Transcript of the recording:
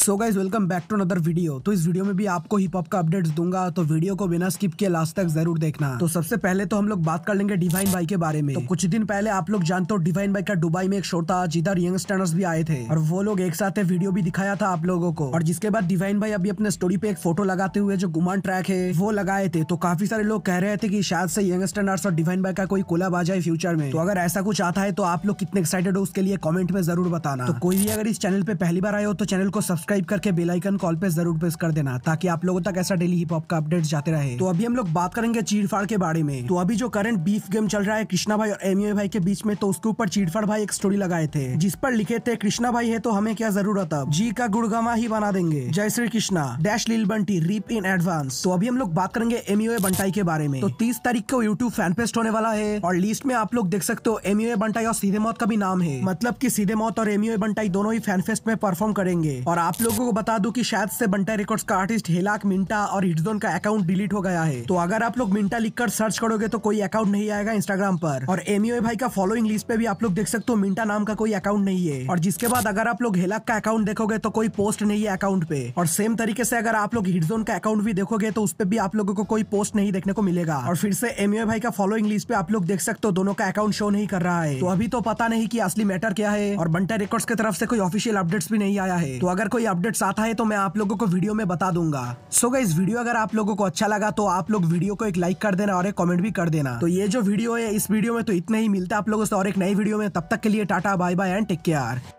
so guys welcome back to another video तो इस video में भी आपको हिप हॉप का अपडेट्स दूंगा तो वीडियो को बिना स्किप के लास्ट तक जरूर देखना तो सबसे पहले तो हम लोग बात कर लेंगे डिवाइन भाई के बारे में तो कुछ दिन पहले आप लोग जानते हो डिवाइन भाई का दुबई में एक शो था जिधर यंगस्टर्स भी आए थे और वो लोग एक साथ वीडियो भी दिखाया था आप लोगों को और जिसके बाद डिवाइन भाई अभी अपने स्टोरी पे एक फोटो लगाते हुए जो गुमान ट्रैक है वो लगाए थे तो काफी सारे लोग कह रहे थे की शायद से यंगस्टर्स और डिवाइन भाई का कोई कोला बाजा है फ्यूचर में तो अगर ऐसा कुछ आता है तो आप लोग कितने एक्साइटेड हो उसके लिए कॉमेंट में जरूर बताना तो कोई भी अगर इस चैनल पे पहली बार आए हो तो चैनल को सब्सक्राइब सब्सक्राइब करके बेल आइकन कॉल पे जरूर प्रेस कर देना ताकि आप लोगों तक ऐसा डेली हिप हॉप का अपडेट जाते रहे तो अभी हम लोग बात करेंगे चीड़फाड़ के बारे में तो अभी जो करंट बीफ गेम चल रहा है कृष्णा भाई और एमयू भाई के बीच में तो उसके ऊपर चीड़फाड़ भाई एक स्टोरी लगाए थे जिस पर लिखे थे कृष्णा भाई है तो हमें क्या जरूरत अब जी का गुड़गामा ही बना देंगे जय Shri Krishna dash lil Bunty rip in advance तो अभी हम लोग बात करेंगे एमयूए बंटाई के बारे में तो तीस तारीख को यूट्यूब फैन पेस्ट होने वाला है और लिस्ट में आप लोग देख सकते हो एमयूए बंटाई और सीधे मौत का भी नाम है मतलब की सीधे मौत और एमयूए बंटाई दोनों ही फैन फेस्ट में परफॉर्म करेंगे और आप लोगों को बता दूं कि शायद से बंटा रिकॉर्ड्स का आर्टिस्ट हेलाक मिंटा और हिटजोन का अकाउंट डिलीट हो गया है तो अगर आप लोग मिंटा लिखकर सर्च करोगे तो कोई अकाउंट नहीं आएगा इंस्टाग्राम पर और एमओ भाई का फॉलोइंग लिस्ट पे भी आप लोग देख सकते हो मिंटा नाम का कोई अकाउंट नहीं है और जिसके बाद अगर आप लोग हेलाक का अकाउंट देखोगे तो कोई पोस्ट नहीं है अकाउंट पे और सेम तरीके से अगर आप लोग हिटजोन का अकाउंट भी देखोगे तो उस पर भी आप लोगों को कोई पोस्ट नहीं देखने को मिलेगा और फिर से एमओ भाई का फॉलोइंग लिस्ट पे आप लोग देख सकते हो दोनों का अकाउंट शो नहीं कर रहा है तो अभी तो पता नहीं की असली मैटर क्या है और बंटा रिकॉर्ड्स की तरफ से कोई ऑफिशियल अपडेट्स भी नहीं आया है तो अगर कोई कोई अपडेट्स आता है तो मैं आप लोगों को वीडियो में बता दूंगा सो so इस वीडियो अगर आप लोगों को अच्छा लगा तो आप लोग वीडियो को एक लाइक कर देना और एक कमेंट भी कर देना तो ये जो वीडियो है इस वीडियो में तो इतना ही मिलता है आप लोगों से और एक नई वीडियो में तब तक के लिए tata bye bye and take care